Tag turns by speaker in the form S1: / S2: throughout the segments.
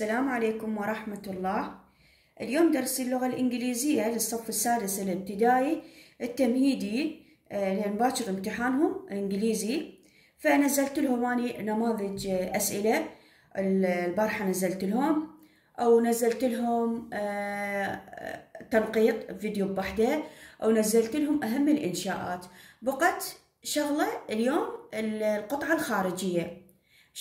S1: السلام عليكم ورحمة الله اليوم درس اللغة الإنجليزية للصف السادس الابتدائي التمهيدي آه، لأن باكر امتحانهم إنجليزي فنزلت لهم أني نماذج أسئلة البارحة نزلت لهم أو نزلت لهم آه، تنقيط فيديو بوحده أو نزلت لهم أهم الإنشاءات بقت شغلة اليوم القطعة الخارجية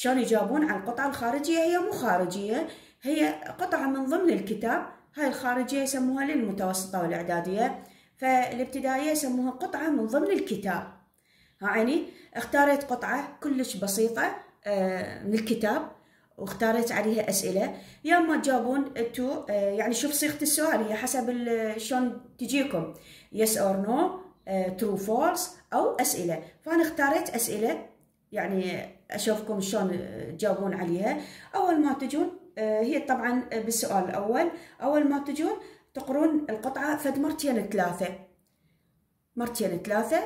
S1: شلون يجاوبون على القطعة الخارجية هي مو خارجية هي قطعة من ضمن الكتاب هاي الخارجية يسموها للمتوسطة والإعدادية فالابتدائية يسموها قطعة من ضمن الكتاب ها يعني اختاريت قطعة كلش بسيطة آه، من الكتاب واختاريت عليها أسئلة يا ما تجاوبون انتو آه، يعني شوف صيغة السؤال هي حسب شلون تجيكم يس اور نو ترو فولس أو أسئلة فأنا اختاريت أسئلة يعني اشوفكم شلون تجاوبون عليها اول ما تجون آه، هي طبعا بالسؤال الاول اول ما تجون تقرون القطعه فد مرتين ثلاثه مرتين ثلاثه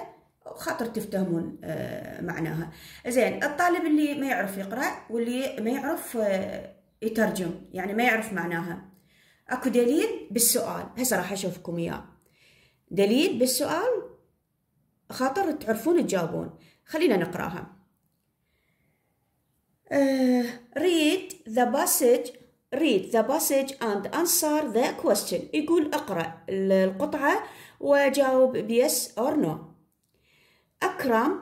S1: خاطر تفتهمون آه، معناها زين الطالب اللي ما يعرف يقرا واللي ما يعرف آه، يترجم يعني ما يعرف معناها اكو دليل بالسؤال هسه راح اشوفكم اياه دليل بالسؤال خاطر تعرفون تجاوبون خلينا نقراها read the passage read the passage and answer the question يقول اقرأ القطعة وجاوب yes or no أكرم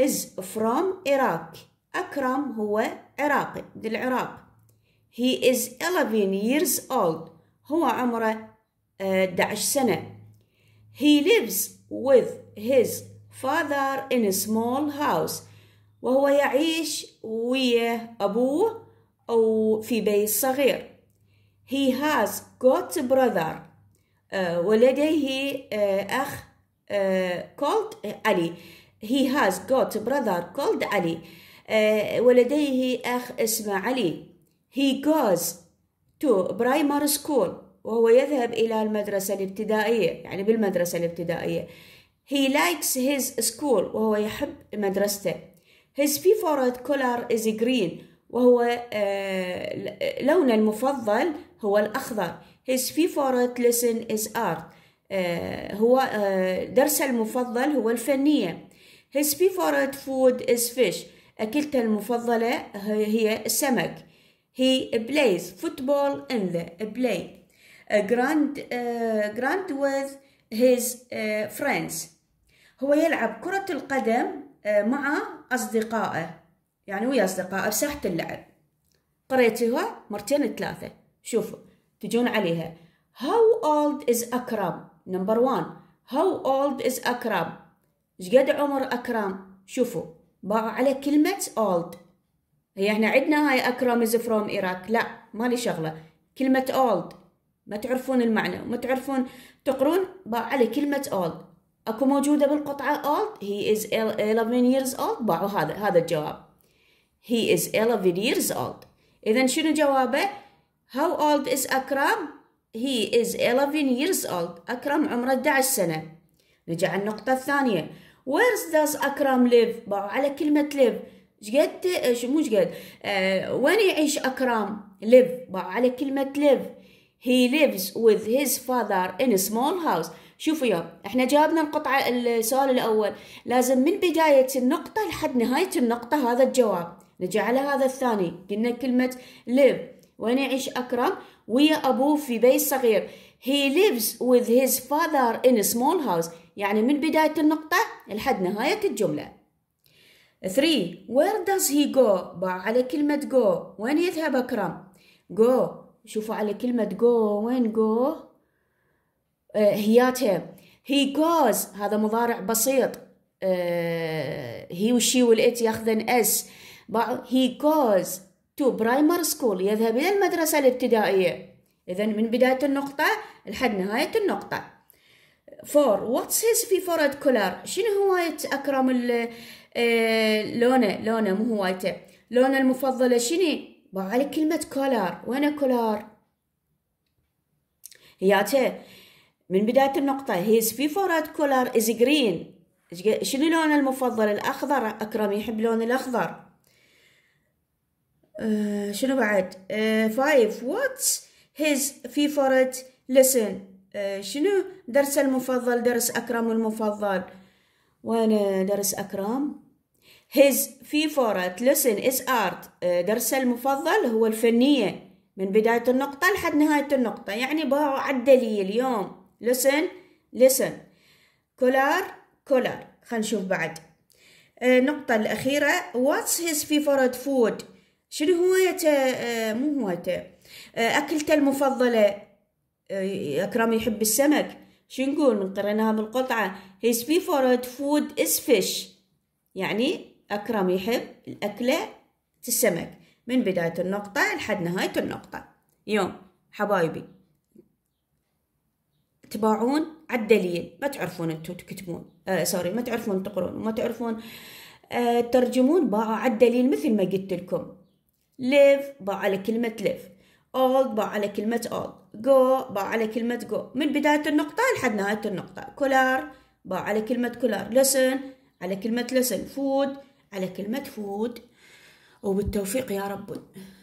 S1: is from Iraq أكرم هو عراقي من العراق he is 11 years old هو عمره 11 سنة he lives with his father in a small house وهو يعيش ويا أبوه أو في بيت صغير he has got a brother uh, ولديه uh, أخ uh, called علي he has got a brother called علي uh, ولديه أخ اسمه علي he goes to primary school وهو يذهب إلى المدرسة الابتدائية يعني بالمدرسة الابتدائية he likes his school وهو يحب مدرسته His favorite color is green وهو لونه المفضل هو الأخضر His favorite lesson is art هو درسه المفضل هو الفنية His favorite food is fish أكلته المفضلة هي السمك He plays football in the play grand, uh, grand with his uh, friends هو يلعب كرة القدم آه، مع أصدقائه يعني ويا أصدقائه بساحة اللعب قريتها مرتين ثلاثة شوفوا تجون عليها How old is أكرم number one How old is أكرم شقد عمر أكرم شوفوا باعوا على كلمة old هي احنا عندنا هاي أكرم is from Iraq لا ما لي شغلة كلمة old ما تعرفون المعنى وما تعرفون تقرون باعوا على كلمة old اكو موجودة بالقطعة old he is 11 years old باعوا هذا هذا الجواب he is 11 years old اذا شنو جوابه how old is اكرم he is 11 years old اكرم عمره 11 سنة نجي على النقطة الثانية where does اكرم live باعوا على كلمة live شقد مو شقد آه، وين يعيش اكرم live باعوا على كلمة live he lives with his father in a small house شوفوا يا احنا جابنا القطعة السؤال الأول لازم من بداية النقطة لحد نهاية النقطة هذا الجواب نجي على هذا الثاني قلنا كلمة live وين يعيش أكرم ويا أبوه في بيت صغير he lives with his father in a small house يعني من بداية النقطة لحد نهاية الجملة 3 where does he go باع على كلمة go وين يذهب أكرم go شوفوا على كلمة go وين go هياته هي جوز هذا مضارع بسيط هي وشي والات ياخذن اس هي جوز تو برايمر سكول يذهب إلى المدرسة الابتدائية إذا من بداية النقطة لحد نهاية النقطة فور واتس هيز في فورد كولر شنو هواية أكرم آه، لونه لونه مو هوايته لونه المفضلة شني باع كلمة كولر وين كولر هياته من بداية النقطة his favorite color is green شنو لونه المفضل الأخضر أكرم يحب لون الأخضر آه، شنو بعد أه five what's his favorite lesson آه، شنو درس المفضل درس أكرم المفضل وين درس أكرم his favorite lesson is art آه، درسه المفضل هو الفنية من بداية النقطة لحد نهاية النقطة يعني باعوا عدلي اليوم listen listen كولار كولار خلينا نشوف بعد آه، النقطة الأخيرة what's his favorite food شنو هوايته آه مو هوايته آه أكلته المفضلة آه أكرم يحب السمك شو نقول نقرنها بالقطعة his favorite food is fish يعني أكرم يحب الأكلة السمك من بداية النقطة لحد نهاية النقطة يوم حبايبي تباعون على الدليل ما تعرفون انتو تكتبون آه سوري ما تعرفون تقرون ما تعرفون آه ترجمون باعوا على الدليل مثل ما قلت لكم ليف باع على كلمة ليف all باع على كلمة all go باع على كلمة go من بداية النقطة لحد نهاية النقطة كولار باع على كلمة كولار listen على كلمة listen food على كلمة food وبالتوفيق يا رب